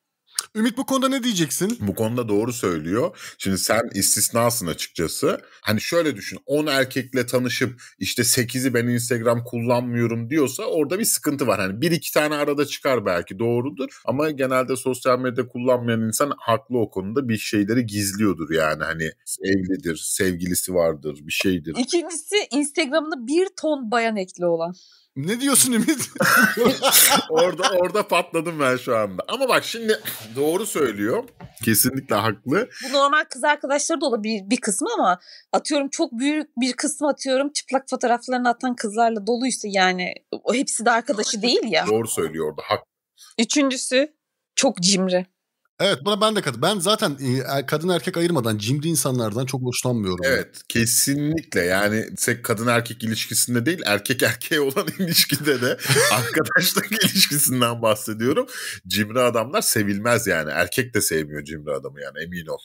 Ümit bu konuda ne diyeceksin? Bu konuda doğru söylüyor. Şimdi sen istisnasın açıkçası. Hani şöyle düşün 10 erkekle tanışıp işte 8'i ben Instagram kullanmıyorum diyorsa orada bir sıkıntı var. Hani bir iki tane arada çıkar belki doğrudur. Ama genelde sosyal medya kullanmayan insan haklı o konuda bir şeyleri gizliyordur yani. Hani evlidir, sevgilisi vardır, bir şeydir. İkincisi Instagram'da bir ton bayan ekli olan. Ne diyorsun Ümit? [laughs] orada orada patladım ben şu anda. Ama bak şimdi doğru söylüyor. Kesinlikle haklı. Bu normal kız arkadaşları da olabilir bir kısmı ama atıyorum çok büyük bir kısmı atıyorum çıplak fotoğraflarını atan kızlarla doluysa yani o hepsi de arkadaşı değil ya. Doğru söylüyor orada hak. Üçüncüsü çok cimri. Evet buna ben de kadın. Ben zaten e, er-, kadın erkek ayırmadan cimri insanlardan çok hoşlanmıyorum. Evet kesinlikle yani tek kadın erkek ilişkisinde değil erkek erkeğe olan [laughs] ilişkide de arkadaşlık [laughs] ilişkisinden bahsediyorum. Cimri adamlar sevilmez yani erkek de sevmiyor cimri adamı yani emin ol.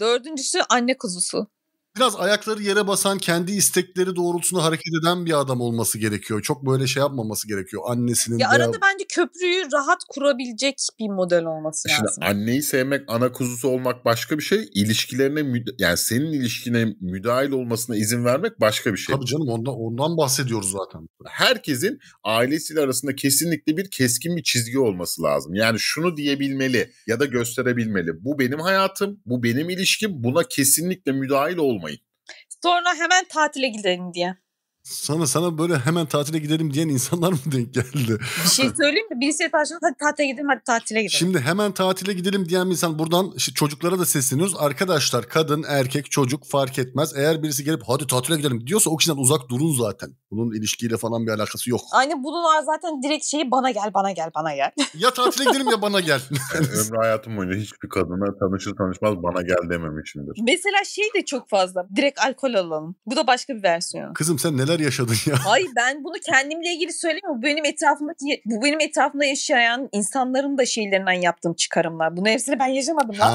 Dördüncüsü anne kuzusu biraz ayakları yere basan, kendi istekleri doğrultusunda hareket eden bir adam olması gerekiyor. Çok böyle şey yapmaması gerekiyor annesinin. Ya arada veya... bence köprüyü rahat kurabilecek bir model olması e Şimdi lazım. Anneyi sevmek, ana kuzusu olmak başka bir şey. İlişkilerine müda- yani senin ilişkine müdahil olmasına izin vermek başka bir şey. Tabii canım ondan ondan bahsediyoruz zaten. Herkesin ailesiyle arasında kesinlikle bir keskin bir çizgi olması lazım. Yani şunu diyebilmeli ya da gösterebilmeli. Bu benim hayatım, bu benim ilişkim. Buna kesinlikle müdahil ol Sonra hemen tatile gidelim diye. Sana sana böyle hemen tatile gidelim diyen insanlar mı denk geldi? Bir şey söyleyeyim mi? Birisi taşındı hadi tatile gidelim hadi tatile gidelim. Şimdi hemen tatile gidelim diyen bir insan buradan çocuklara da sesleniyoruz. Arkadaşlar kadın, erkek, çocuk fark etmez. Eğer birisi gelip hadi tatile gidelim diyorsa o kişiden uzak durun zaten. Bunun ilişkiyle falan bir alakası yok. Aynı bunlar zaten direkt şeyi bana gel bana gel bana gel. [laughs] ya tatile gidelim ya bana gel. [laughs] yani ömrü hayatım boyunca hiçbir kadına tanışır tanışmaz bana gel dememişimdir. Mesela şey de çok fazla. Direkt alkol alalım. Bu da başka bir versiyon. Kızım sen neler neler yaşadın ya? [laughs] Ay ben bunu kendimle ilgili söyleyeyim bu benim etrafımdaki bu benim etrafımda yaşayan insanların da şeylerinden yaptığım çıkarımlar. Bunu hepsini ben yaşamadım. Ha.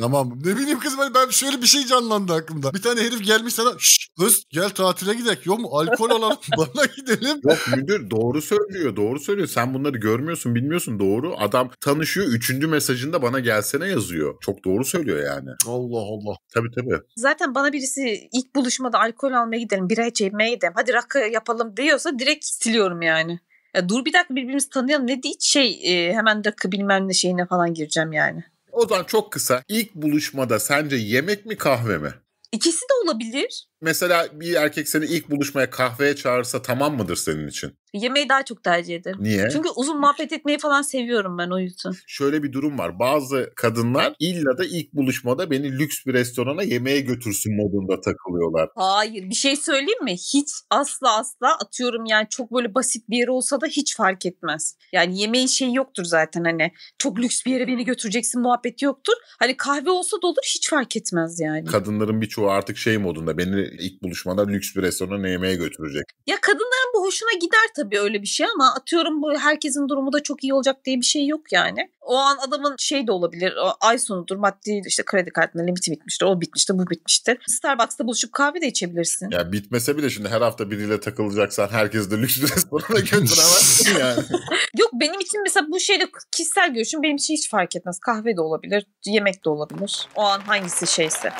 Tamam. Ne bileyim kız ben, hani ben şöyle bir şey canlandı aklımda. Bir tane herif gelmiş sana kız gel tatile gidelim Yok mu alkol alalım [laughs] bana gidelim. Yok müdür doğru söylüyor doğru söylüyor. Sen bunları görmüyorsun bilmiyorsun doğru. Adam tanışıyor üçüncü mesajında bana gelsene yazıyor. Çok doğru söylüyor yani. Allah Allah. Tabii tabii. Zaten bana birisi ilk buluşmada alkol almaya gidelim bira içmeye gidelim hadi rakı yapalım diyorsa direkt siliyorum yani. Ya dur bir dakika birbirimizi tanıyalım ne diye şey e, hemen rakı bilmem ne şeyine falan gireceğim yani. O zaman çok kısa. İlk buluşmada sence yemek mi kahve mi? İkisi de olabilir. Mesela bir erkek seni ilk buluşmaya kahveye çağırsa tamam mıdır senin için? Yemeği daha çok tercih ederim. Niye? Çünkü uzun muhabbet etmeyi falan seviyorum ben o yüzden. Şöyle bir durum var. Bazı kadınlar illa da ilk buluşmada beni lüks bir restorana yemeğe götürsün modunda takılıyorlar. Hayır bir şey söyleyeyim mi? Hiç asla asla atıyorum yani çok böyle basit bir yere olsa da hiç fark etmez. Yani yemeğin şeyi yoktur zaten hani çok lüks bir yere beni götüreceksin muhabbeti yoktur. Hani kahve olsa da olur hiç fark etmez yani. Kadınların birçoğu artık şey modunda beni ilk buluşmada lüks bir restorana yemeğe götürecek. Ya kadınların bu hoşuna gider tabii tabii öyle bir şey ama atıyorum bu herkesin durumu da çok iyi olacak diye bir şey yok yani. O an adamın şey de olabilir. O ay sonudur maddi işte kredi kartına limiti bitmiştir. O bitmiştir, bu bitmiştir. Starbucks'ta buluşup kahve de içebilirsin. Ya bitmese bile şimdi her hafta biriyle takılacaksan herkes de lüks [laughs] restorana götüremezsin [laughs] yani. yok benim için mesela bu şeyde kişisel görüşüm benim için hiç fark etmez. Kahve de olabilir, yemek de olabilir. O an hangisi şeyse.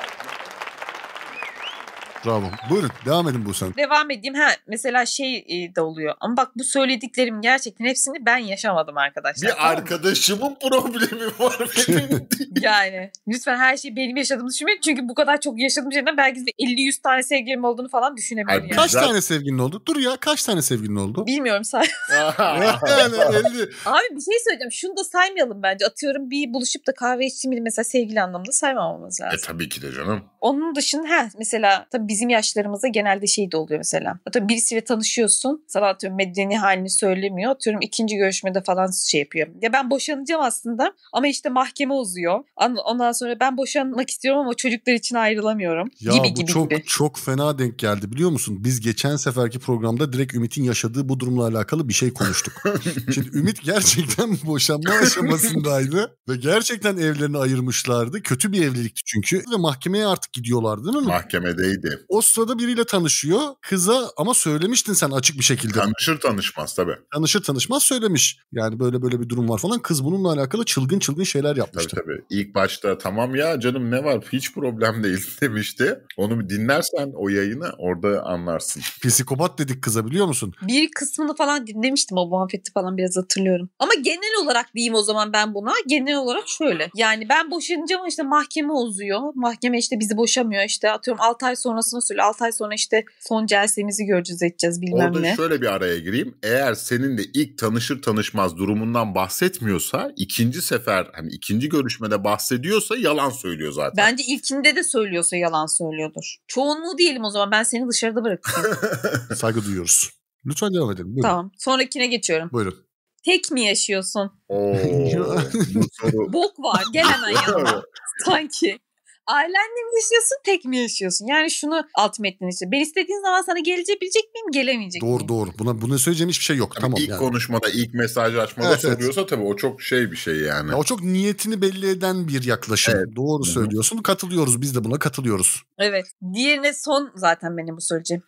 Bravo. Buyurun devam edin Buse'm. Devam edeyim. Ha, mesela şey e, de oluyor. Ama bak bu söylediklerim gerçekten hepsini ben yaşamadım arkadaşlar. Bir arkadaşımın problemi var [laughs] yani lütfen her şeyi benim yaşadığımı düşünmeyin. Çünkü bu kadar çok yaşadığım şeyden belki de 50-100 tane sevgilim olduğunu falan düşünemiyorum. yani. Kaç tane sevgilin oldu? Dur ya kaç tane sevgilin oldu? Bilmiyorum say. [laughs] yani 50. Abi bir şey söyleyeceğim. Şunu da saymayalım bence. Atıyorum bir buluşup da kahve içtiğimi mesela sevgili anlamda saymamamız e, lazım. E tabii ki de canım. Onun dışında ha mesela tabii bizim yaşlarımızda genelde şey de oluyor mesela. Atıyorum birisiyle tanışıyorsun. Sana atıyorum medeni halini söylemiyor. Atıyorum ikinci görüşmede falan şey yapıyor. Ya ben boşanacağım aslında ama işte mahkeme uzuyor. Ondan sonra ben boşanmak istiyorum ama çocuklar için ayrılamıyorum. Ya gibi, bu gibi, çok, gibi. çok fena denk geldi biliyor musun? Biz geçen seferki programda direkt Ümit'in yaşadığı bu durumla alakalı bir şey konuştuk. [laughs] Şimdi Ümit gerçekten boşanma aşamasındaydı ve gerçekten evlerini ayırmışlardı. Kötü bir evlilikti çünkü ve mahkemeye artık gidiyorlardı değil mi? Mahkemedeydi o sırada biriyle tanışıyor. Kıza ama söylemiştin sen açık bir şekilde. Tanışır tanışmaz tabii. Tanışır tanışmaz söylemiş. Yani böyle böyle bir durum var falan. Kız bununla alakalı çılgın çılgın şeyler yapmıştı. Tabii tabii. İlk başta tamam ya canım ne var hiç problem değil [laughs] demişti. Onu bir dinlersen o yayını orada anlarsın. Psikopat dedik kıza biliyor musun? Bir kısmını falan dinlemiştim o muhabbeti falan biraz hatırlıyorum. Ama genel olarak diyeyim o zaman ben buna. Genel olarak şöyle. Yani ben boşanacağım işte mahkeme uzuyor. Mahkeme işte bizi boşamıyor işte atıyorum 6 ay sonrasında uzun süre 6 ay sonra işte son celsemizi göreceğiz edeceğiz bilmem Orada ne. Orada şöyle bir araya gireyim. Eğer senin de ilk tanışır tanışmaz durumundan bahsetmiyorsa ikinci sefer hani ikinci görüşmede bahsediyorsa yalan söylüyor zaten. Bence ilkinde de söylüyorsa yalan söylüyordur. Çoğunluğu diyelim o zaman ben seni dışarıda bırakıyorum. [laughs] Saygı duyuyoruz. Lütfen devam edelim. Buyurun. Tamam. Sonrakine geçiyorum. Buyurun. Tek mi yaşıyorsun? Oo, bu soru... Bok var. Gel hemen yanına. [laughs] Sanki ailenle mi yaşıyorsun tek mi yaşıyorsun? Yani şunu alt metnin işte. Ben istediğin zaman sana gelebilecek miyim gelemeyecek doğru, miyim? Doğru doğru. Buna, buna söyleyeceğim hiçbir şey yok. Tabii tamam, ilk yani. konuşmada ilk mesajı açmada evet, soruyorsa evet. tabii o çok şey bir şey yani. Ya, o çok niyetini belli eden bir yaklaşım. Evet. Doğru Hı-hı. söylüyorsun. Katılıyoruz biz de buna katılıyoruz. Evet. Diğerine son zaten benim bu söyleyeceğim.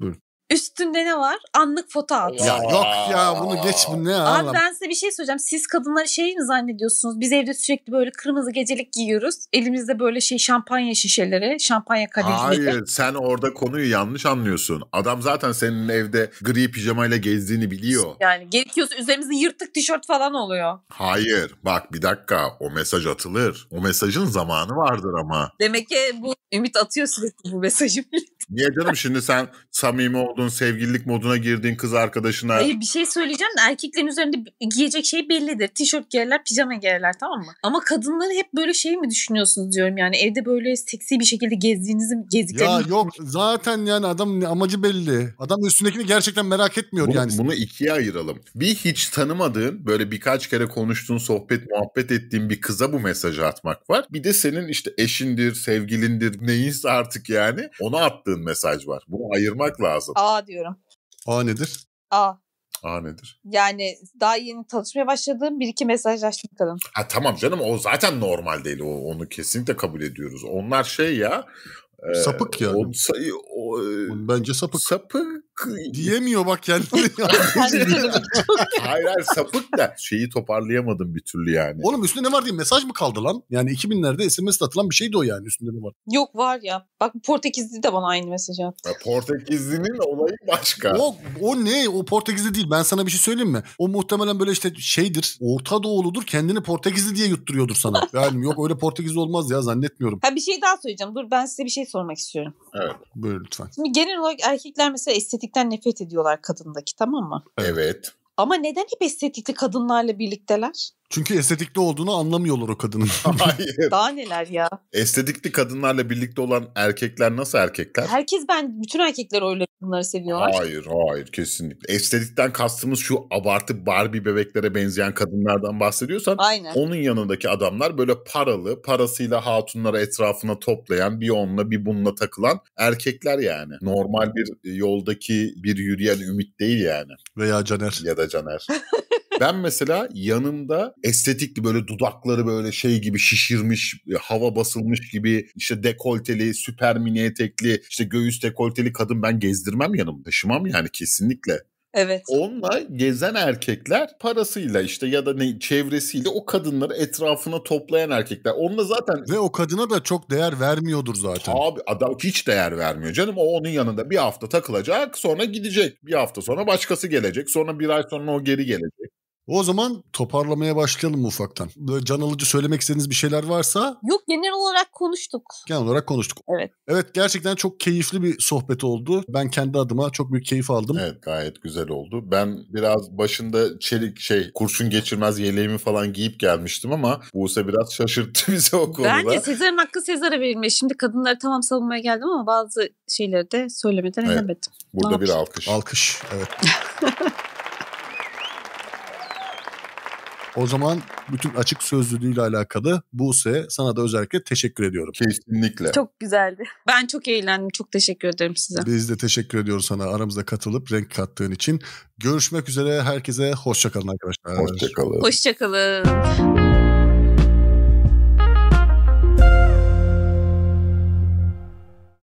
Buyurun. Üstünde ne var? Anlık foto at. Ya yok ya bunu geç bu ne Abi ben size bir şey söyleyeceğim. Siz kadınlar şey mi zannediyorsunuz? Biz evde sürekli böyle kırmızı gecelik giyiyoruz. Elimizde böyle şey şampanya şişeleri, şampanya kadehleri. Hayır sen orada konuyu yanlış anlıyorsun. Adam zaten senin evde gri pijamayla gezdiğini biliyor. Yani gerekiyorsa üzerimizde yırtık tişört falan oluyor. Hayır bak bir dakika o mesaj atılır. O mesajın zamanı vardır ama. Demek ki bu Ümit atıyor sürekli bu mesajı. [laughs] Niye canım şimdi sen samimi olduğun, sevgililik moduna girdiğin kız arkadaşına... Hayır bir şey söyleyeceğim de erkeklerin üzerinde giyecek şey bellidir. Tişört giyerler, pijama giyerler tamam mı? Ama kadınları hep böyle şey mi düşünüyorsunuz diyorum yani. Evde böyle seksi bir şekilde gezdiğinizi gezdiklerini... Ya yok zaten yani adam amacı belli. Adam üstündekini gerçekten merak etmiyor bunu, yani. Bunu ikiye ayıralım. Bir hiç tanımadığın böyle birkaç kere konuştuğun, sohbet, muhabbet ettiğin bir kıza bu mesajı atmak var. Bir de senin işte eşindir, sevgilindir, neyinse artık yani ona attığın mesaj var. Bunu ayırmak lazım. A diyorum. A nedir? A. A nedir? Yani daha yeni tanışmaya başladığım bir iki mesajlaştık kadın. Ha tamam canım o zaten normal değil. O, onu kesinlikle kabul ediyoruz. Onlar şey ya. Sapık e, yani. O, o, o, e, Bence sapık. Sapık diyemiyor bak kendini. [laughs] hayır hayır sapık da şeyi toparlayamadım bir türlü yani. Oğlum üstünde ne var diye mesaj mı kaldı lan? Yani 2000'lerde SMS atılan bir şeydi o yani üstünde ne var? Yok var ya. Bak Portekizli de bana aynı mesaj attı. Ya, Portekizlinin olayı başka. O, o ne? O Portekizli değil. Ben sana bir şey söyleyeyim mi? O muhtemelen böyle işte şeydir. Orta Doğuludur. Kendini Portekizli diye yutturuyordur sana. [laughs] Yani yok öyle Portekizli olmaz ya zannetmiyorum. Ha bir şey daha söyleyeceğim. Dur ben size bir şey sormak istiyorum. Evet. Buyur lütfen. Şimdi genel olarak erkekler mesela estetik estetikten nefret ediyorlar kadındaki tamam mı? Evet. Ama neden hep estetikli kadınlarla birlikteler? Çünkü estetikli olduğunu anlamıyorlar o kadının. [laughs] [laughs] Hayır. Daha neler ya. Estetikli kadınlarla birlikte olan erkekler nasıl erkekler? Herkes ben bütün erkekler öyle bunları seviyorlar. Hayır hayır kesinlikle. Estetikten kastımız şu abartı Barbie bebeklere benzeyen kadınlardan bahsediyorsan. Aynen. Onun yanındaki adamlar böyle paralı parasıyla hatunları etrafına toplayan bir onunla bir bununla takılan erkekler yani. Normal bir yoldaki bir yürüyen ümit değil yani. Veya Caner. Ya da Caner. [laughs] Ben mesela yanımda estetikli böyle dudakları böyle şey gibi şişirmiş, e, hava basılmış gibi işte dekolteli, süper mini etekli, işte göğüs dekolteli kadın ben gezdirmem yanımda. Taşımam yani kesinlikle. Evet. Onunla gezen erkekler parasıyla işte ya da ne çevresiyle o kadınları etrafına toplayan erkekler. Onunla zaten ve o kadına da çok değer vermiyordur zaten. Abi adam hiç değer vermiyor canım. O onun yanında bir hafta takılacak, sonra gidecek. Bir hafta sonra başkası gelecek, sonra bir ay sonra o geri gelecek. O zaman toparlamaya başlayalım ufaktan. Böyle can alıcı söylemek istediğiniz bir şeyler varsa? Yok genel olarak konuştuk. Genel olarak konuştuk. Evet. Evet gerçekten çok keyifli bir sohbet oldu. Ben kendi adıma çok büyük keyif aldım. Evet gayet güzel oldu. Ben biraz başında çelik şey kurşun geçirmez yeleğimi falan giyip gelmiştim ama Buse biraz şaşırttı [laughs] bizi o konuda. Bence Sezar'ın hakkı Sezar'a verilmiyor. Şimdi kadınları tamam savunmaya geldim ama bazı şeyleri de söylemeden evet. edemedim. Burada bir alkış. Alkış evet. [laughs] O zaman bütün açık sözlülüğüyle alakalı Buse sana da özellikle teşekkür ediyorum. Kesinlikle. Çok güzeldi. Ben çok eğlendim. Çok teşekkür ederim size. Biz de teşekkür ediyoruz sana aramıza katılıp renk kattığın için. Görüşmek üzere. Herkese hoşçakalın arkadaşlar. Hoşçakalın. Hoşçakalın.